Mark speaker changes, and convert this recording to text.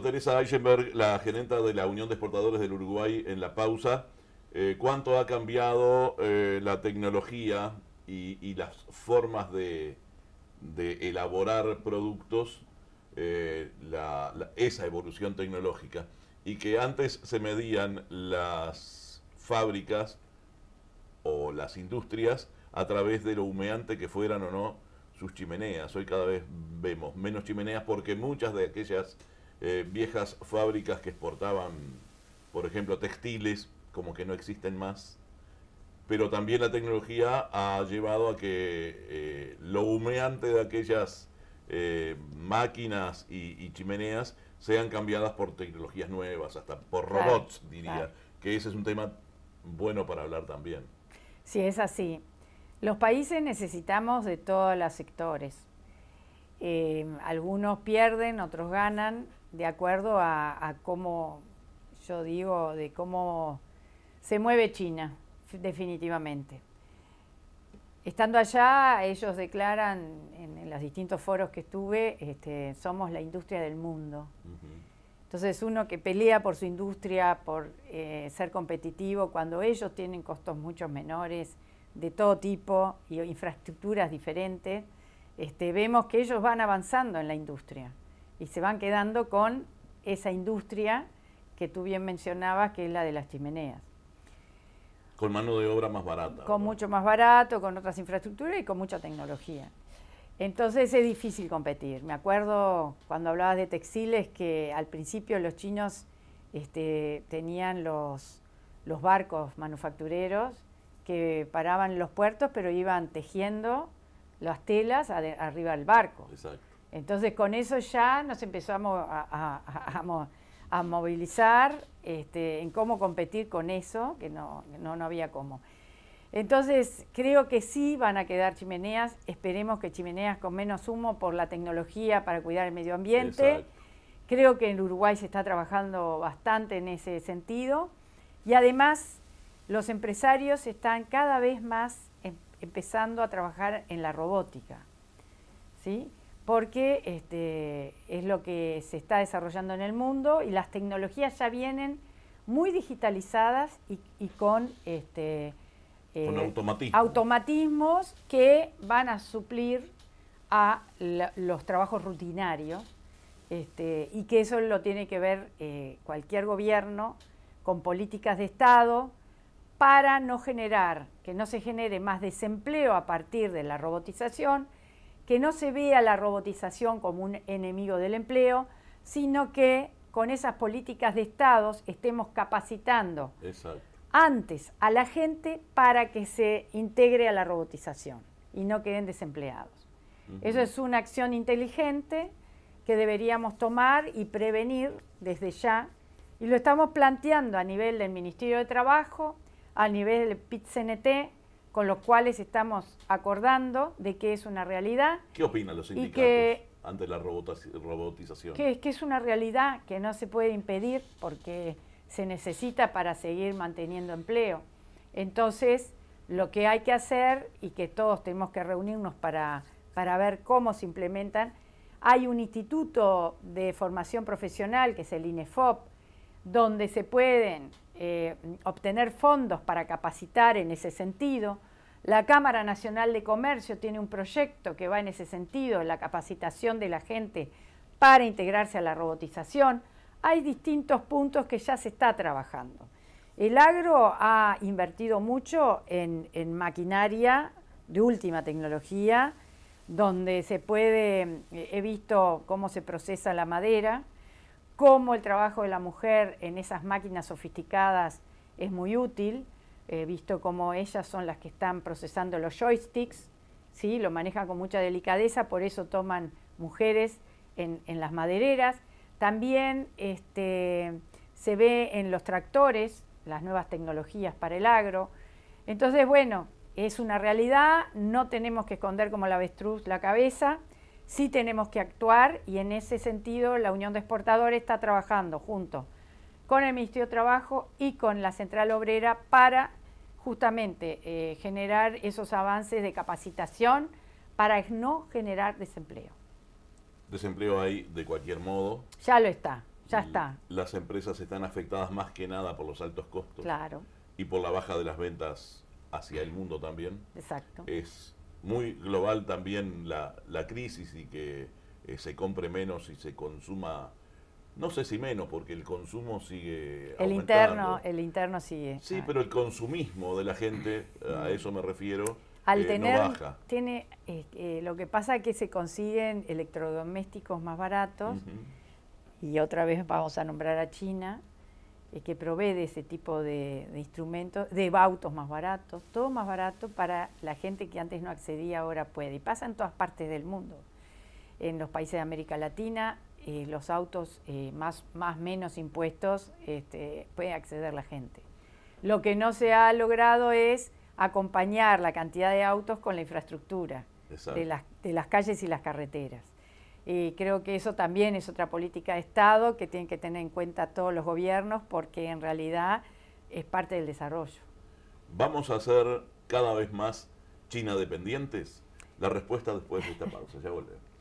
Speaker 1: Teresa Eichenberg, la gerenta de la Unión de Exportadores del Uruguay, en la pausa. Eh, ¿Cuánto ha cambiado eh, la tecnología y, las formas de, elaborar productos, eh, esa evolución tecnológica? Y que antes se medían las fábricas o las industrias a través de lo humeante que fueran o no sus chimeneas. Hoy cada vez vemos menos chimeneas porque muchas de aquellas eh, viejas fábricas que exportaban, por ejemplo, textiles, como que no existen más. Pero también la tecnología ha llevado a que eh, lo humeante de aquellas eh, máquinas y, chimeneas sean cambiadas por tecnologías nuevas, hasta por robots, diría, que ese es un tema bueno para hablar también.
Speaker 2: Sí, es así. Los países necesitamos de todos los sectores. Eh, algunos pierden, otros ganan, de acuerdo a, cómo, yo digo, de cómo se mueve China, definitivamente. Estando allá, ellos declaran en, los distintos foros que estuve, este, somos la industria del mundo. Entonces uno que pelea por su industria, por eh, ser competitivo, cuando ellos tienen costos mucho menores, de todo tipo, y infraestructuras diferentes, este, vemos que ellos van avanzando en la industria y se van quedando con esa industria que tú bien mencionabas, que es la de las chimeneas.
Speaker 1: Con mano de obra más barata. Con
Speaker 2: mucho más barato, con otras infraestructuras y con mucha tecnología. Entonces es difícil competir. Me acuerdo cuando hablabas de textiles que al principio los chinos este, tenían los, los barcos manufactureros que paraban en los puertos, pero iban tejiendo las telas arriba del barco. Entonces con eso ya nos empezamos a, movilizar este, en cómo competir con eso, que no, no, había cómo. Entonces, creo que sí van a quedar chimeneas. Esperemos que chimeneas con menos humo por la tecnología para cuidar el medio ambiente. Creo que en Uruguay se está trabajando bastante en ese sentido. Y además, los empresarios están cada vez más empezando a trabajar en la robótica, ¿sí? porque este, es lo que se está desarrollando en el mundo y las tecnologías ya vienen muy digitalizadas y, con, este, eh, automatismos que van a suplir a los trabajos rutinarios este, y que eso lo tiene que ver eh, cualquier gobierno con políticas de Estado, para no generar, que no se genere más desempleo a partir de la robotización, que no se vea la robotización como un enemigo del empleo, sino que con esas políticas de estados estemos capacitando antes a la gente para que se integre a la robotización y no queden desempleados. Eso es una acción inteligente que deberíamos tomar y prevenir desde ya. Y lo estamos planteando a nivel del Ministerio de Trabajo, a nivel del PIT-CNT, con los cuales estamos acordando de que es una realidad.
Speaker 1: ¿Qué opinan los sindicatos ante la robotización? Que,
Speaker 2: que es una realidad que no se puede impedir porque se necesita para seguir manteniendo empleo. Entonces, lo que hay que hacer y que todos tenemos que reunirnos para, para ver cómo se implementan, hay un instituto de formación profesional que es el INEFOP, donde se pueden eh, obtener fondos para capacitar en ese sentido. La Cámara Nacional de Comercio tiene un proyecto que va en ese sentido, la capacitación de la gente para integrarse a la robotización. Hay distintos puntos que ya se está trabajando. El agro ha invertido mucho en, en maquinaria de última tecnología, donde se puede, eh, he visto cómo se procesa la madera, cómo el trabajo de la mujer en esas máquinas sofisticadas es muy útil, visto como ellas son las que están procesando los joysticks, ¿sí? lo manejan con mucha delicadeza, por eso toman mujeres en, las madereras. También este, se ve en los tractores las nuevas tecnologías para el agro. Entonces, bueno, es una realidad, no tenemos que esconder como la avestruz la cabeza, sí tenemos que actuar y en ese sentido la Unión de Exportadores está trabajando junto con el Ministerio de Trabajo y con la Central Obrera para justamente eh, generar esos avances de capacitación para no generar desempleo.
Speaker 1: Desempleo hay de cualquier modo.
Speaker 2: Ya lo está, ya está.
Speaker 1: Las empresas están afectadas más que nada por los altos costos. Claro. Y por la baja de las ventas hacia el mundo también. Exacto. Es muy global también la, la crisis y que eh, se compre menos y se consuma, no sé si menos, porque el consumo sigue... El, interno,
Speaker 2: el interno sigue. Sí, ah. pero
Speaker 1: el consumismo de la gente, eh, a mm. eso me refiero,
Speaker 2: al eh, tener, no baja. tiene, lo que pasa es que se consiguen electrodomésticos más baratos y otra vez vamos a nombrar a China eh, que provee de ese tipo de, instrumentos, de autos más baratos, todo más barato para la gente que antes no accedía, ahora puede. Y pasa en todas partes del mundo. En los países de América Latina, eh, los autos eh, más, más menos impuestos este, puede acceder la gente. Lo que no se ha logrado es acompañar la cantidad de autos con la infraestructura de las calles y las carreteras. Y creo que eso también es otra política de Estado que tienen que tener en cuenta todos los gobiernos porque en realidad es parte del desarrollo.
Speaker 1: ¿Vamos a ser cada vez más China dependientes? La respuesta después de esta pausa. Ya volvemos.